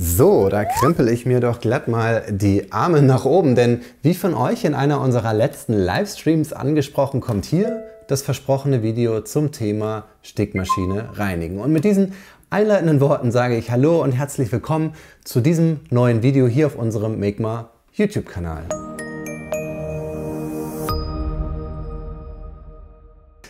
So, da krempel ich mir doch glatt mal die Arme nach oben, denn wie von euch in einer unserer letzten Livestreams angesprochen, kommt hier das versprochene Video zum Thema Stickmaschine reinigen. Und mit diesen einleitenden Worten sage ich Hallo und herzlich willkommen zu diesem neuen Video hier auf unserem Megma YouTube-Kanal.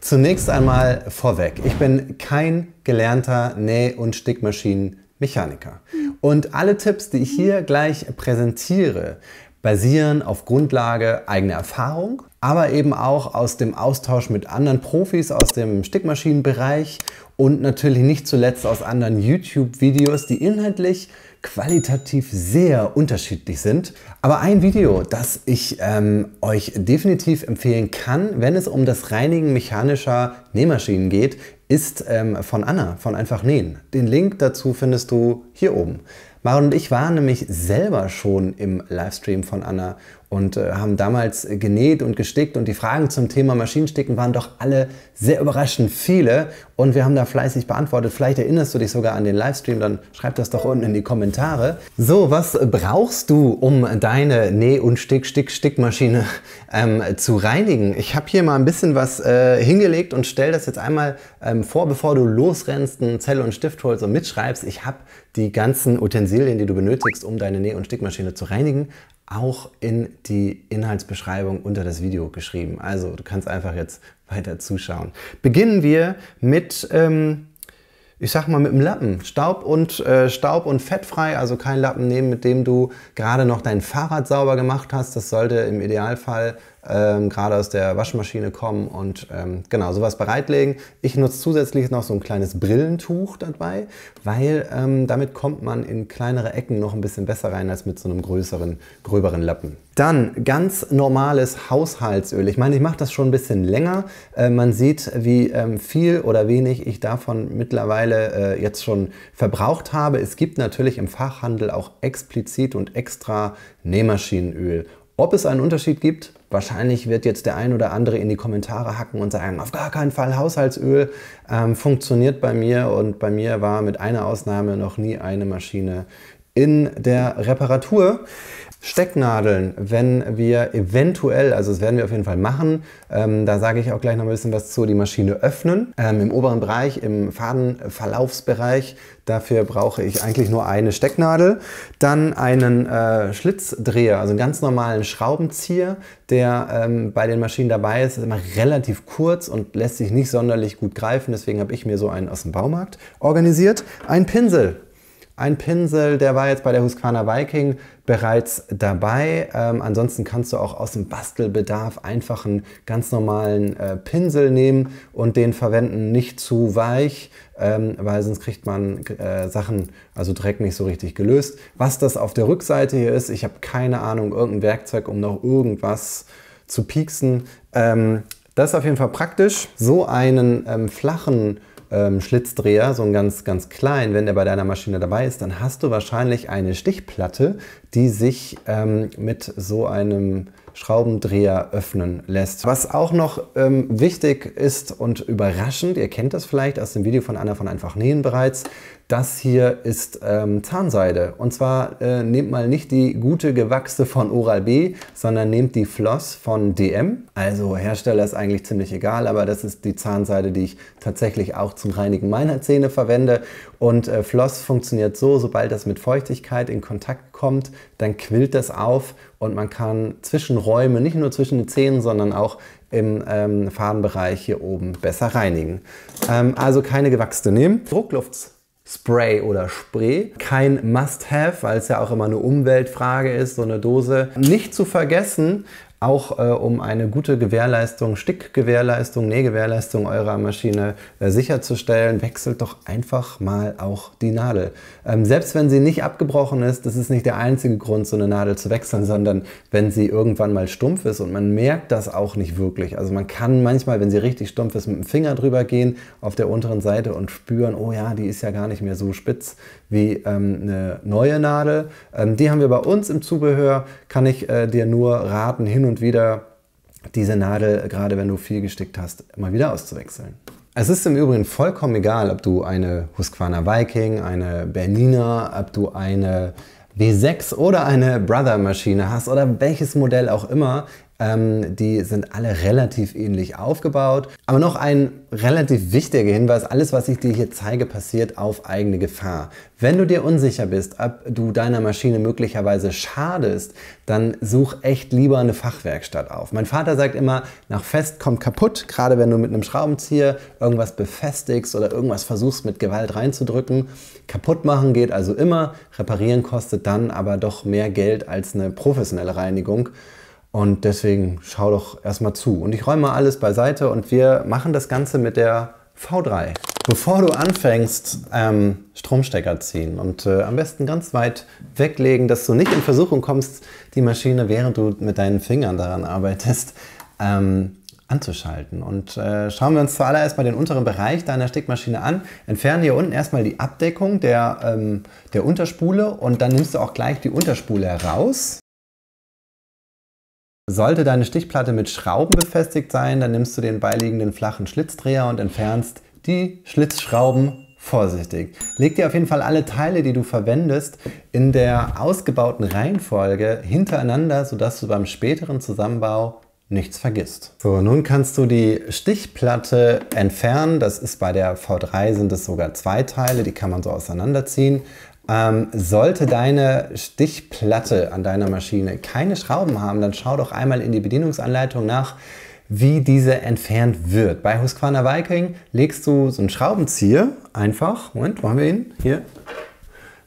Zunächst einmal vorweg, ich bin kein gelernter Näh- und Stickmaschinenmechaniker. Und alle Tipps, die ich hier gleich präsentiere, basieren auf Grundlage eigener Erfahrung, aber eben auch aus dem Austausch mit anderen Profis aus dem Stickmaschinenbereich und natürlich nicht zuletzt aus anderen YouTube-Videos, die inhaltlich qualitativ sehr unterschiedlich sind. Aber ein Video, das ich ähm, euch definitiv empfehlen kann, wenn es um das Reinigen mechanischer Nähmaschinen geht, ist ähm, von Anna von Einfach Nähen. Den Link dazu findest du hier oben. Maren und ich waren nämlich selber schon im Livestream von Anna und äh, haben damals genäht und gestickt und die Fragen zum Thema Maschinensticken waren doch alle sehr überraschend viele und wir haben da fleißig beantwortet. Vielleicht erinnerst du dich sogar an den Livestream, dann schreib das doch unten in die Kommentare. So, was brauchst du, um deine Näh- und Stick-Stick-Stickmaschine ähm, zu reinigen? Ich habe hier mal ein bisschen was äh, hingelegt und stell das jetzt einmal ähm, vor, bevor du losrennst, einen Zettel und Stift holst und mitschreibst. Ich habe die ganzen Utensilien, die du benötigst, um deine Näh- und Stickmaschine zu reinigen, auch in die Inhaltsbeschreibung unter das Video geschrieben. Also du kannst einfach jetzt weiter zuschauen. Beginnen wir mit, ähm, ich sag mal, mit dem Lappen. Staub und, äh, Staub und fettfrei, also kein Lappen nehmen, mit dem du gerade noch dein Fahrrad sauber gemacht hast. Das sollte im Idealfall ähm, gerade aus der Waschmaschine kommen und ähm, genau sowas bereitlegen. Ich nutze zusätzlich noch so ein kleines Brillentuch dabei, weil ähm, damit kommt man in kleinere Ecken noch ein bisschen besser rein als mit so einem größeren, gröberen Lappen. Dann ganz normales Haushaltsöl. Ich meine, ich mache das schon ein bisschen länger. Äh, man sieht, wie ähm, viel oder wenig ich davon mittlerweile äh, jetzt schon verbraucht habe. Es gibt natürlich im Fachhandel auch explizit und extra Nähmaschinenöl. Ob es einen Unterschied gibt, Wahrscheinlich wird jetzt der ein oder andere in die Kommentare hacken und sagen, auf gar keinen Fall Haushaltsöl ähm, funktioniert bei mir und bei mir war mit einer Ausnahme noch nie eine Maschine in der Reparatur. Stecknadeln, wenn wir eventuell, also das werden wir auf jeden Fall machen, ähm, da sage ich auch gleich noch ein bisschen was zu, die Maschine öffnen. Ähm, Im oberen Bereich, im Fadenverlaufsbereich, dafür brauche ich eigentlich nur eine Stecknadel. Dann einen äh, Schlitzdreher, also einen ganz normalen Schraubenzieher, der ähm, bei den Maschinen dabei ist. Ist immer relativ kurz und lässt sich nicht sonderlich gut greifen, deswegen habe ich mir so einen aus dem Baumarkt organisiert. Ein Pinsel, ein Pinsel, der war jetzt bei der Husqvarna Viking bereits dabei. Ähm, ansonsten kannst du auch aus dem Bastelbedarf einfach einen ganz normalen äh, Pinsel nehmen und den verwenden, nicht zu weich, ähm, weil sonst kriegt man äh, Sachen, also Dreck nicht so richtig gelöst. Was das auf der Rückseite hier ist, ich habe keine Ahnung, irgendein Werkzeug, um noch irgendwas zu pieksen. Ähm, das ist auf jeden Fall praktisch. So einen ähm, flachen ähm, Schlitzdreher, so ein ganz, ganz klein, wenn der bei deiner Maschine dabei ist, dann hast du wahrscheinlich eine Stichplatte, die sich ähm, mit so einem Schraubendreher öffnen lässt. Was auch noch ähm, wichtig ist und überraschend, ihr kennt das vielleicht aus dem Video von Anna von Einfach Nähen bereits, das hier ist ähm, Zahnseide. Und zwar äh, nehmt mal nicht die gute gewachste von Oral B, sondern nehmt die Floss von DM. Also Hersteller ist eigentlich ziemlich egal, aber das ist die Zahnseide, die ich tatsächlich auch zum Reinigen meiner Zähne verwende. Und äh, Floss funktioniert so, sobald das mit Feuchtigkeit in Kontakt kommt, dann quillt das auf und man kann Zwischenräume, nicht nur zwischen den Zähnen, sondern auch im ähm, Fadenbereich hier oben besser reinigen. Ähm, also keine gewachsene nehmen. Druckluft Spray oder Spray. Kein Must-Have, weil es ja auch immer eine Umweltfrage ist, so eine Dose. Nicht zu vergessen, auch äh, um eine gute Gewährleistung, Stickgewährleistung, Nähgewährleistung eurer Maschine äh, sicherzustellen, wechselt doch einfach mal auch die Nadel. Ähm, selbst wenn sie nicht abgebrochen ist, das ist nicht der einzige Grund, so eine Nadel zu wechseln, sondern wenn sie irgendwann mal stumpf ist und man merkt das auch nicht wirklich. Also man kann manchmal, wenn sie richtig stumpf ist, mit dem Finger drüber gehen auf der unteren Seite und spüren, oh ja, die ist ja gar nicht mehr so spitz, wie ähm, eine neue Nadel. Ähm, die haben wir bei uns im Zubehör. Kann ich äh, dir nur raten, hin und wieder diese Nadel, gerade wenn du viel gestickt hast, mal wieder auszuwechseln. Es ist im Übrigen vollkommen egal, ob du eine Husqvarna Viking, eine Bernina, ob du eine W6 oder eine Brother Maschine hast oder welches Modell auch immer, ähm, die sind alle relativ ähnlich aufgebaut. Aber noch ein relativ wichtiger Hinweis, alles was ich dir hier zeige, passiert auf eigene Gefahr. Wenn du dir unsicher bist, ob du deiner Maschine möglicherweise schadest, dann such echt lieber eine Fachwerkstatt auf. Mein Vater sagt immer, nach fest kommt kaputt, gerade wenn du mit einem Schraubenzieher irgendwas befestigst oder irgendwas versuchst mit Gewalt reinzudrücken. Kaputt machen geht also immer, reparieren kostet dann aber doch mehr Geld als eine professionelle Reinigung. Und deswegen schau doch erstmal zu. Und ich räume alles beiseite und wir machen das Ganze mit der V3. Bevor du anfängst, ähm, Stromstecker ziehen und äh, am besten ganz weit weglegen, dass du nicht in Versuchung kommst, die Maschine, während du mit deinen Fingern daran arbeitest, ähm, anzuschalten. Und äh, schauen wir uns zuallererst mal den unteren Bereich deiner Stickmaschine an, entfernen hier unten erstmal die Abdeckung der, ähm, der Unterspule und dann nimmst du auch gleich die Unterspule raus sollte deine Stichplatte mit Schrauben befestigt sein, dann nimmst du den beiliegenden flachen Schlitzdreher und entfernst die Schlitzschrauben vorsichtig. Leg dir auf jeden Fall alle Teile, die du verwendest, in der ausgebauten Reihenfolge hintereinander, sodass du beim späteren Zusammenbau nichts vergisst. So, nun kannst du die Stichplatte entfernen. Das ist bei der V3 sind es sogar zwei Teile, die kann man so auseinanderziehen. Ähm, sollte deine Stichplatte an deiner Maschine keine Schrauben haben, dann schau doch einmal in die Bedienungsanleitung nach, wie diese entfernt wird. Bei Husqvarna Viking legst du so einen Schraubenzieher einfach, Moment, wo haben wir ihn, hier,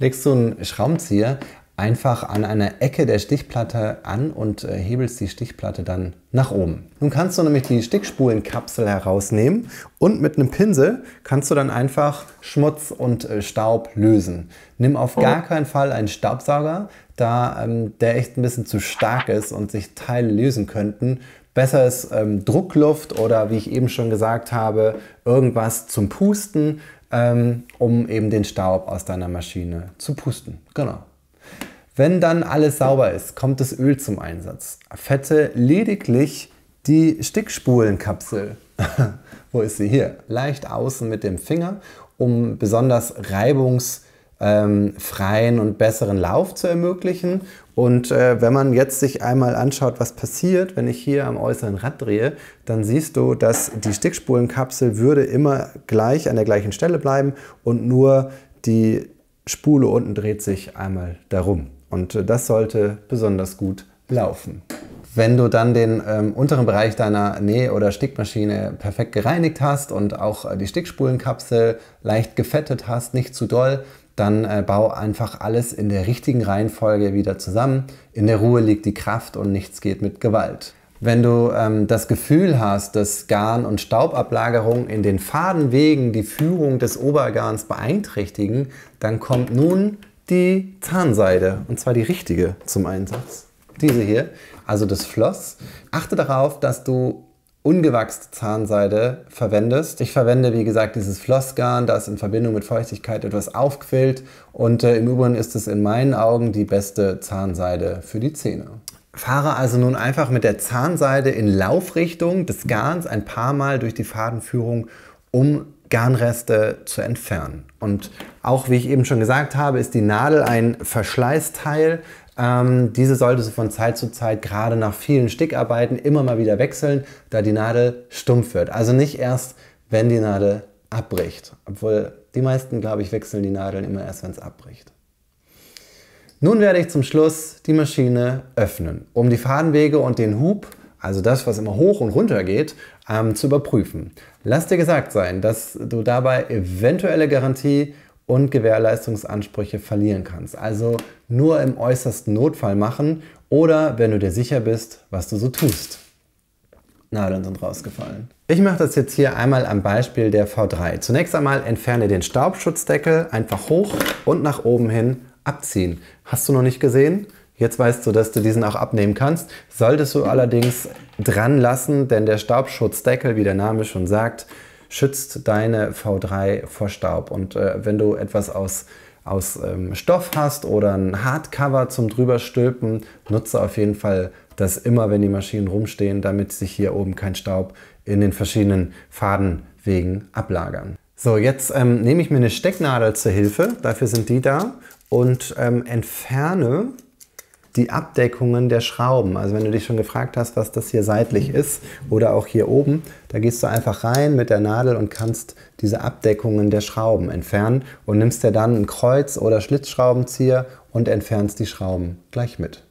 legst du einen Schraubenzieher einfach an einer Ecke der Stichplatte an und äh, hebelst die Stichplatte dann nach oben. Nun kannst du nämlich die Stichspulenkapsel herausnehmen und mit einem Pinsel kannst du dann einfach Schmutz und äh, Staub lösen. Nimm auf gar oh. keinen Fall einen Staubsauger, da ähm, der echt ein bisschen zu stark ist und sich Teile lösen könnten. Besser ist ähm, Druckluft oder wie ich eben schon gesagt habe, irgendwas zum Pusten, ähm, um eben den Staub aus deiner Maschine zu pusten. Genau. Wenn dann alles sauber ist, kommt das Öl zum Einsatz. Fette lediglich die Stickspulenkapsel. Wo ist sie? Hier. Leicht außen mit dem Finger, um besonders reibungsfreien ähm, und besseren Lauf zu ermöglichen. Und äh, wenn man jetzt sich einmal anschaut, was passiert, wenn ich hier am äußeren Rad drehe, dann siehst du, dass die Stickspulenkapsel würde immer gleich an der gleichen Stelle bleiben und nur die Spule unten dreht sich einmal darum. Und äh, das sollte besonders gut laufen. Wenn du dann den ähm, unteren Bereich deiner Näh- oder Stickmaschine perfekt gereinigt hast und auch äh, die Stickspulenkapsel leicht gefettet hast, nicht zu doll, dann äh, bau einfach alles in der richtigen Reihenfolge wieder zusammen. In der Ruhe liegt die Kraft und nichts geht mit Gewalt. Wenn du ähm, das Gefühl hast, dass Garn- und Staubablagerung in den Fadenwegen die Führung des Obergarns beeinträchtigen, dann kommt nun die Zahnseide, und zwar die richtige zum Einsatz. Diese hier, also das Floss. Achte darauf, dass du ungewachste Zahnseide verwendest. Ich verwende, wie gesagt, dieses Flossgarn, das in Verbindung mit Feuchtigkeit etwas aufquillt und äh, im Übrigen ist es in meinen Augen die beste Zahnseide für die Zähne. Fahre also nun einfach mit der Zahnseide in Laufrichtung des Garns ein paar Mal durch die Fadenführung um Garnreste zu entfernen. Und auch, wie ich eben schon gesagt habe, ist die Nadel ein Verschleißteil. Ähm, diese sollte sie von Zeit zu Zeit, gerade nach vielen Stickarbeiten, immer mal wieder wechseln, da die Nadel stumpf wird. Also nicht erst, wenn die Nadel abbricht. Obwohl die meisten, glaube ich, wechseln die Nadeln immer erst, wenn es abbricht. Nun werde ich zum Schluss die Maschine öffnen, um die Fadenwege und den Hub also das, was immer hoch und runter geht, ähm, zu überprüfen. Lass dir gesagt sein, dass du dabei eventuelle Garantie und Gewährleistungsansprüche verlieren kannst. Also nur im äußersten Notfall machen oder wenn du dir sicher bist, was du so tust. Nadeln sind rausgefallen. Ich mache das jetzt hier einmal am Beispiel der V3. Zunächst einmal entferne den Staubschutzdeckel einfach hoch und nach oben hin abziehen. Hast du noch nicht gesehen? Jetzt weißt du, dass du diesen auch abnehmen kannst. Solltest du allerdings dran lassen, denn der Staubschutzdeckel, wie der Name schon sagt, schützt deine V3 vor Staub. Und äh, wenn du etwas aus, aus ähm, Stoff hast oder ein Hardcover zum drüberstülpen, nutze auf jeden Fall das immer, wenn die Maschinen rumstehen, damit sich hier oben kein Staub in den verschiedenen Fadenwegen ablagern. So, jetzt ähm, nehme ich mir eine Stecknadel zur Hilfe, dafür sind die da, und ähm, entferne die Abdeckungen der Schrauben. Also wenn du dich schon gefragt hast, was das hier seitlich ist oder auch hier oben, da gehst du einfach rein mit der Nadel und kannst diese Abdeckungen der Schrauben entfernen und nimmst dir dann einen Kreuz- oder Schlitzschraubenzieher und entfernst die Schrauben gleich mit.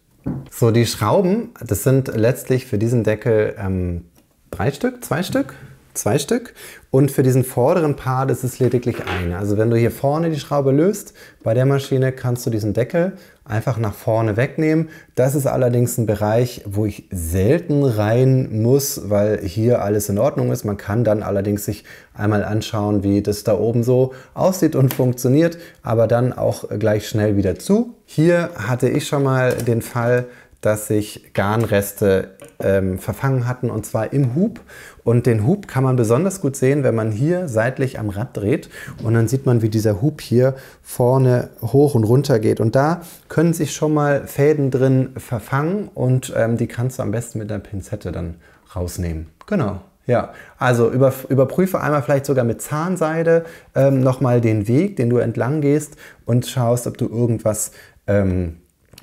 So, die Schrauben, das sind letztlich für diesen Deckel ähm, drei Stück, zwei Stück, zwei Stück und für diesen vorderen Part ist es lediglich eine. Also wenn du hier vorne die Schraube löst, bei der Maschine kannst du diesen Deckel einfach nach vorne wegnehmen. Das ist allerdings ein Bereich, wo ich selten rein muss, weil hier alles in Ordnung ist. Man kann dann allerdings sich einmal anschauen, wie das da oben so aussieht und funktioniert, aber dann auch gleich schnell wieder zu. Hier hatte ich schon mal den Fall, dass sich Garnreste ähm, verfangen hatten und zwar im Hub. Und den Hub kann man besonders gut sehen, wenn man hier seitlich am Rad dreht und dann sieht man, wie dieser Hub hier vorne hoch und runter geht. Und da können sich schon mal Fäden drin verfangen und ähm, die kannst du am besten mit einer Pinzette dann rausnehmen. Genau. Ja, also über, überprüfe einmal vielleicht sogar mit Zahnseide ähm, nochmal den Weg, den du entlang gehst und schaust, ob du irgendwas ähm,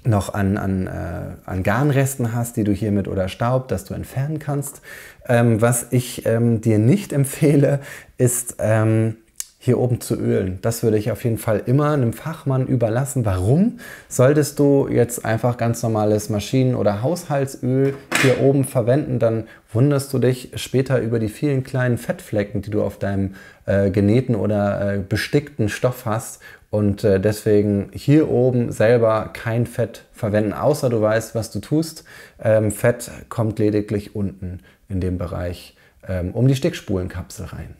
noch an, an, äh, an Garnresten hast, die du hiermit oder Staub, dass du entfernen kannst. Ähm, was ich ähm, dir nicht empfehle, ist ähm, hier oben zu ölen. Das würde ich auf jeden Fall immer einem Fachmann überlassen. Warum solltest du jetzt einfach ganz normales Maschinen- oder Haushaltsöl hier oben verwenden? Dann wunderst du dich später über die vielen kleinen Fettflecken, die du auf deinem äh, genähten oder äh, bestickten Stoff hast. Und äh, deswegen hier oben selber kein Fett verwenden, außer du weißt, was du tust. Ähm, Fett kommt lediglich unten in dem Bereich ähm, um die Stickspulenkapsel rein.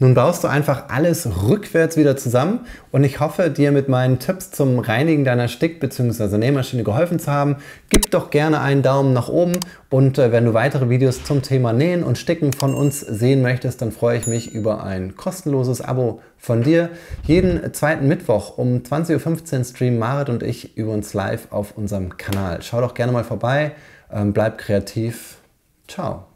Nun baust du einfach alles rückwärts wieder zusammen und ich hoffe, dir mit meinen Tipps zum Reinigen deiner Stick- bzw. Nähmaschine geholfen zu haben. Gib doch gerne einen Daumen nach oben und äh, wenn du weitere Videos zum Thema Nähen und Sticken von uns sehen möchtest, dann freue ich mich über ein kostenloses Abo von dir. Jeden zweiten Mittwoch um 20.15 Uhr streamen Marit und ich über uns live auf unserem Kanal. Schau doch gerne mal vorbei, ähm, bleib kreativ. Ciao.